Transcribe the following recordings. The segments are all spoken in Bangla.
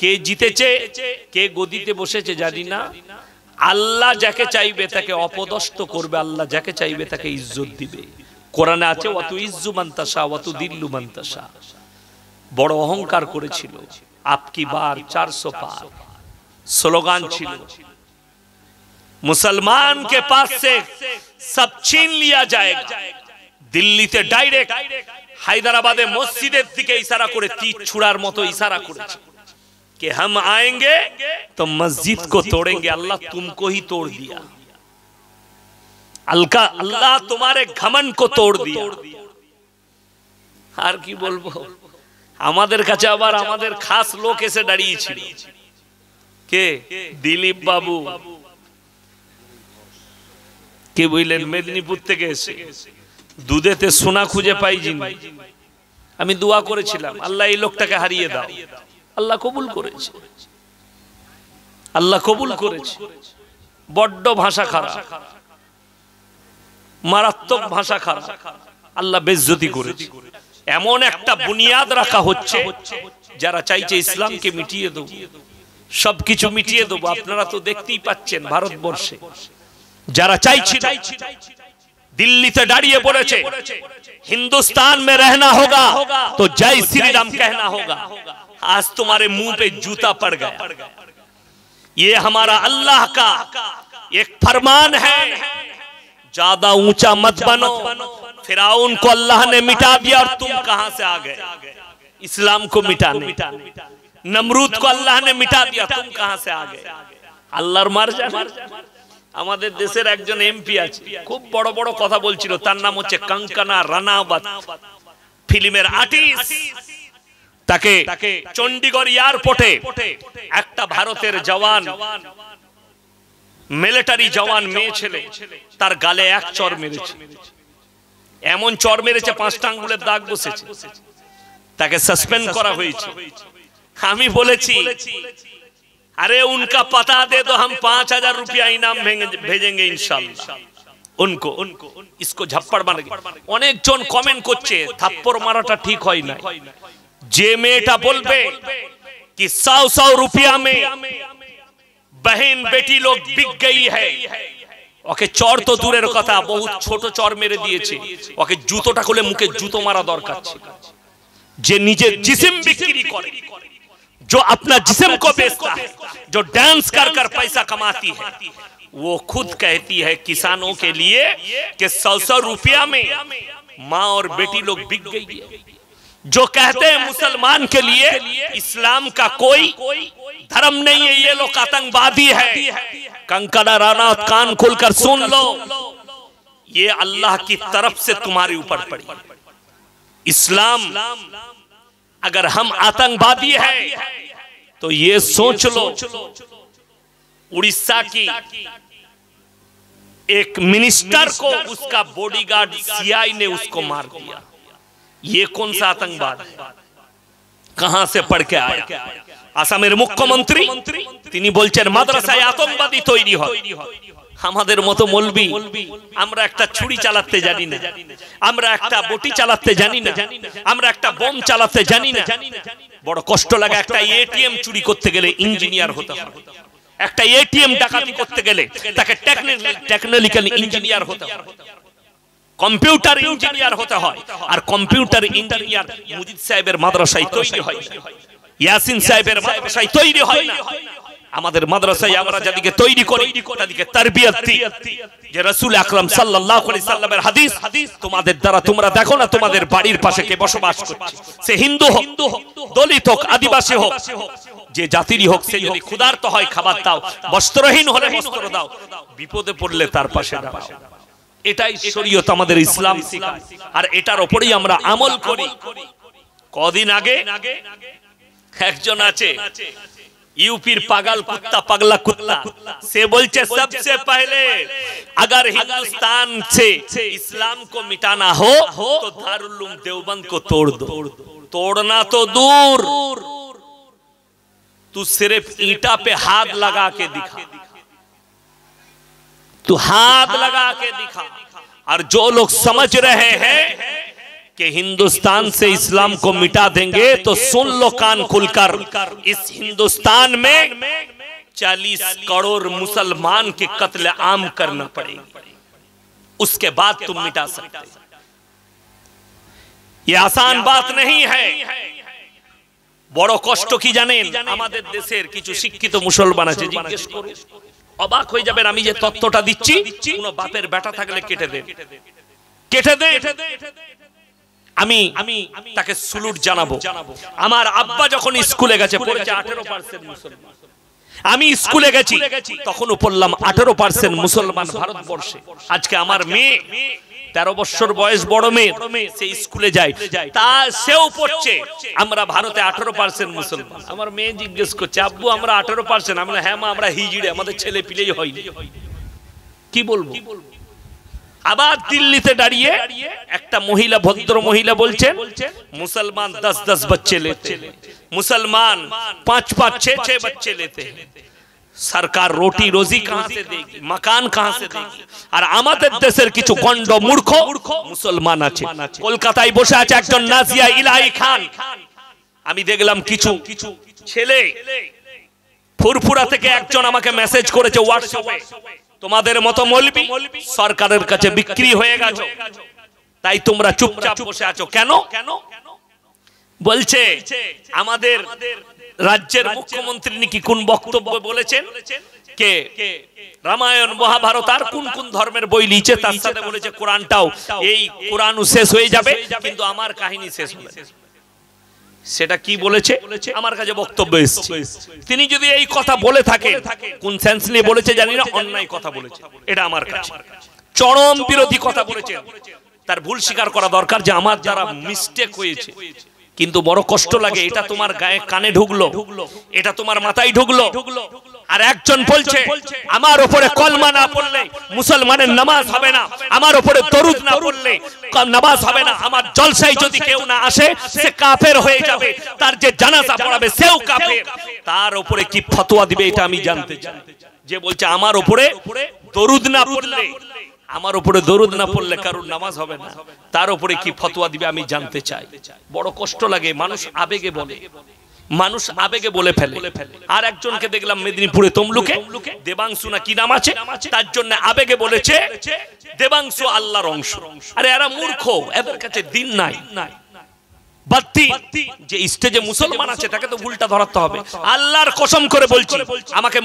কে জিতেছে কে গদিতে বসেছে জানি না আল্লাহ যাকে চাইবে তাকে অপদস্ত করবে আল্লাহ যাকে চাইবে তাকে ইজ্জত দিবে কোরআনে আছে অত ইজ্জু মান্তাসা অত দিল্লু মান্তাসা বড় অহংকার করেছিল আপকি বার চারশো পার স্লোগান ছিল মুসলমান কে পাশ সে সব ছিন লিয়া যায়গা দিল্লিতে ডাইরেক্ট হায়দ্রাবাদে মসজিদের দিকে ইশারা করে তীর ছুড়ার মতো ইশারা করেছে कि हम आएंगे तो मस्जिद को तोड़ेंगे अल्लाह तुमको ही तोड़ दिया अलका अल्लाह तुम्हारे घमन को तोड़ दिया আর কি বলবো আমাদের কাছে আবার আমাদের খাস লোক এসে দাঁড়িয়েছিল কে দিলীপ বাবু কে বুঝলেন মেদিনীপুর থেকে এসে দুধেতে সোনা খুঁজে পাই যিনি আমি দোয়া করেছিলাম আল্লাহ এই লোকটাকে হারিয়ে দাও আল্লাহ কবুল করেছে আল্লাহ কবুল করেছে বড্ড ভাষা খারাপ মারাত্মক ভাষা খারাপ আল্লাহ বেজ্জতি করেছে এমন একটা বুনিয়াদ রাখা হচ্ছে যারা চাইছে ইসলামকে মিটিয়ে দেব সবকিছু মিটিয়ে দেব আপনারা তো দেখতেই পাচ্ছেন ভারতবর্ষে যারা চাইছে দিল্লিতে দাঁড়িয়ে পড়েছে হিন্দুস্তান মে রহনা হোগা তো জয় শ্রীরাম কেহনা হোগা आज तुम्हारे मुंह पे जूता पड़ गया ये हमारा अल्लाह का एक फरमान है ज्यादा ऊंचा मत बनो फिर को अल्लाह ने मिटा दिया और तुम कहां से आ गए इस्लाम को मिटाने नमरूद को अल्लाह ने मिटा दिया तुम कहां से आ गए अल्लाह मर আমাদের দেশের একজন এমপি আছে খুব বড় বড় কথা বলছিল তাকে চন্ডিগড় এয়ারপোর্টে একটা ভারতের জওয়ান মিলিটারি জওয়ান মেয়ে ছেলে তার গালে এক চর মেরেছে এমন চর মেরেছে পাঁচটা আঙ্গুলের দাগ বসেছে তাকে সাসপেন্ড করা হয়েছে আমি বলেছি আরে উনকা পাতা দে তো হাম পাঁচ হাজার রুপিয়া ইনাম ভেজেঙ্গে ইনশাল্লাহ উনকো উনকো ইসকো ঝাপ্পড় মানে অনেকজন কমেন্ট করছে থাপ্পড় মারাটা ঠিক হয় না जे मेटा बोल बोलबे कि सौ सौ रुपया में बहन बेटी लोग बिक गई है ओके चोर तो दूर तो कथा बहुत ছোট चोर मेरे दिए जूतो জুতোটা খুলে মুখে জুতো মারা দরকার ছিল যে নিজে জিসিম বিক্রি जो अपना जिसम को बेचता है जो डांस कर कर पैसा कमाती है वो खुद कहती है किसानों के लिए कि सौ सौ रुपया में माँ और बेटी लोग बिक गई है जो कहते हैं मुसलमान के लिए इस्लाम का कोई धर्म नहीं है ये लोग आतंकवादी है कंकड़ा राना कान खुलकर सुन लो ये अल्लाह की तरफ से तुम्हारे ऊपर पड़ी इस्लाम अगर हम आतंकवादी है तो ये सोच लो उड़ीसा की एक मिनिस्टर को उसका बॉडीगार्ड सीआई ने उसको मार दिया ये कौन सा आतंकवाद कहां से पढ़ के आया আসামের মুখ্যমন্ত্রী তিনি বলছেন মাদ্রাসায় আতঙ্কবাদী তৈরি আমাদের মতো মলবি আমরা একটা ছুরি চালাতে জানি না আমরা একটা বটি চালাতে জানি না আমরা একটা বোম চালাতে জানি না বড় কষ্ট লাগে একটা এটিএম চুরি করতে গেলে ইঞ্জিনিয়ার হতে হয় একটা এটিএম ডাকাতি করতে গেলে তাকে টেকনিক্যাল ইঞ্জিনিয়ার হতে হয় কম্পিউটার ইঞ্জিনিয়ার হতে হয় আর কম্পিউটার ইঞ্জিনিয়ার মুজিদ সাহেবের মাদ্রাসায় তৈরি হয় ইয়াসিন সাহেবের মাদ্রাসায় তৈরি হয় না আমাদের মাদ্রাসায় আমরা যাদিকে তৈরি করি তাদিকে তারবিয়াত যে রাসূল আকরাম সাল্লাল্লাহু আলাইহি সাল্লামের হাদিস তোমাদের দ্বারা তোমরা দেখো না তোমাদের বাড়ির পাশে কে বসবাস করছে সে হিন্দু হোক দলিত হোক আদিবাসী হোক যে জাতিরই হোক সে যদি ক্ষুধার্ত হয় খাবার দাও বস্ত্রহীন হলে বস্ত্র দাও বিপদে পড়লে তার পাশে দাঁড়াও এটাই শরীয়ত আমাদের ইসলাম আর এটার ওপরেই আমরা আমল করি কদিন আগে একজন আছে ইউপির পাগাল কুত্তা পাগলা কুত্তা সে বলছে সবসে পহলে আগর হিন্দুস্তান সে ইসলাম কো মিটানা হো তো দারুল উলুম দেওবন্দ কো তোড় দো তোড়না তো দূর তু সিরফ ইটা পে হাত লাগা কে দিখা तो हाथ लगा के दिखा और जो लोग समझ रहे हैं कि हिंदुस्तान से इस्लाम को मिटा देंगे तो सुन लो कान खुलकर इस हिंदुस्तान में चालीस करोड़ मुसलमान के कत्ल आम करना पड़ेगा उसके बाद तुम मिटा सकते ये आसान बात नहीं है कष्ट की जाने हमारे देश के কিছু शिक्षित मुसलमान आज জিজ্ঞেস करो অবাক হয়ে যাবেন আমি যে তত্ত্বটা দিচ্ছি কোনো বাপের বেটা থাকলে কেটে দে কেটে দে আমি আমি তাকে সুলুট জানাবো আমার আব্বা যখন স্কুলে গেছে পড়েছে আঠেরো পার্সেন্ট মুসলমান আমি স্কুলে গেছি তখন পড়লাম আঠারো পার্সেন্ট মুসলমান ভারতবর্ষে আজকে আমার মেয়ে তেরো বছর বয়স বড় মেয়ে সেই স্কুলে যায় তা সেও পড়ছে আমরা ভারতে আঠারো পার্সেন্ট মুসলমান আমার মেয়ে জিজ্ঞেস করছে আব্বু আমরা আঠারো পার্সেন্ট আমরা হ্যাঁ মা আমরা হিজিড়ে আমাদের ছেলে পিলেই হয়নি কি বলবো আবার দিল্লিতে দাঁড়িয়ে একটা মহিলা ভদ্র মহিলা বলছেন মুসলমান দশ দশ বচ্চে লেতে মুসলমান পাঁচ পাঁচ ছে ছে বচ্চে লেতে সরকার রোটি রোজি মকান সে মুসলমান আছে কলকাতায় বসে আছে একজন নাজিয়া ইলাই খান আমি দেখলাম কিছু কিছু ছেলে ফুরফুরা থেকে একজন আমাকে মেসেজ করেছে হোয়াটসঅ্যাপে তোমাদের মতো মলবি সরকারের কাছে বিক্রি হয়ে গেছে তাই তোমরা চুপচাপ বসে আছো কেন কেন বলছে আমাদের রাজ্যের মুখ্যমন্ত্রী নাকি কোন বক্তব্য বলেছেন কে রামায়ণ মহাভারত আর কোন কোন ধর্মের বই লিখে তার সাথে বলেছে কোরআনটাও এই কোরআন শেষ হয়ে যাবে কিন্তু আমার কাহিনী শেষ হবে সেটা কি বলেছে আমার কাছে বক্তব্য এসছে তিনি যদি এই কথা বলে থাকে কোন সেন্স নিয়ে বলেছে জানি না অন্যায় কথা বলেছে এটা আমার কাছে চরম বিরোধী কথা বলেছে তার ভুল স্বীকার করা দরকার যে আমার দ্বারা মিস্টেক হয়েছে কিন্তু বড় কষ্ট লাগে এটা তোমার গায়ে কানে ঢুকলো এটা তোমার মাথায় ঢুকলো আর একজন বলছে আমার উপরে কলমা না পড়লে মুসলমানের নামাজ হবে না আমার উপরে তরুদ না পড়লে নামাজ হবে না আমার জলসাই যদি কেউ না আসে সে কাফের হয়ে যাবে তার যে জানাজা পড়াবে সেও কাফের তার উপরে কি ফতোয়া দিবে এটা আমি জানতে চাই যে বলছে আমার উপরে দরুদ না পড়লে আমার উপরে দরুদ না পড়লে কারোর নামাজ হবে না তার উপরে কি ফতোয়া দিবে আমি জানতে চাই বড় কষ্ট লাগে মানুষ আবেগে বলে মানুষ আবেগে বলে ফেলে আর একজনকে দেখলাম মেদিনীপুরে তমলুকে দেবাংশু না কি নাম আছে তার জন্য আবেগে বলেছে দেবাংশু আল্লাহর অংশ আরে এরা মূর্খ এদের কাছে দিন নাই যে আমাকে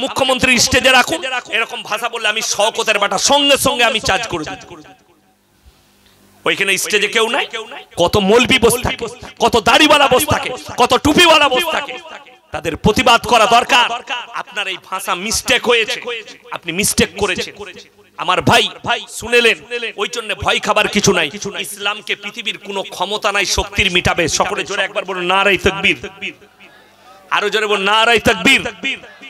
মুখ্যমন্ত্রী স্টেজে রাখুন এরকম ভাষা বললে আমি সকতের বাটা সঙ্গে সঙ্গে আমি চার্জ করে দিই ওইখানে স্টেজে কেউ নাই কত মলবি বস থাকে কত দাড়িওয়ালা বস থাকে কত টুপিওয়ালা বস থাকে তাদের প্রতিবাদ করা দরকার আপনার এই ভাষা মিস্টেক হয়েছে আপনি মিস্টেক করেছেন আমার ভাই ভাই শুনেলেন ওই জন্য ভয় খাবার কিছু নাই ইসলামকে পৃথিবীর কোনো ক্ষমতা নাই শক্তির মিটাবে সকলে জোরে একবার বলুন না রাই তকবীর আরো জোরে বলুন না রাই তকবীর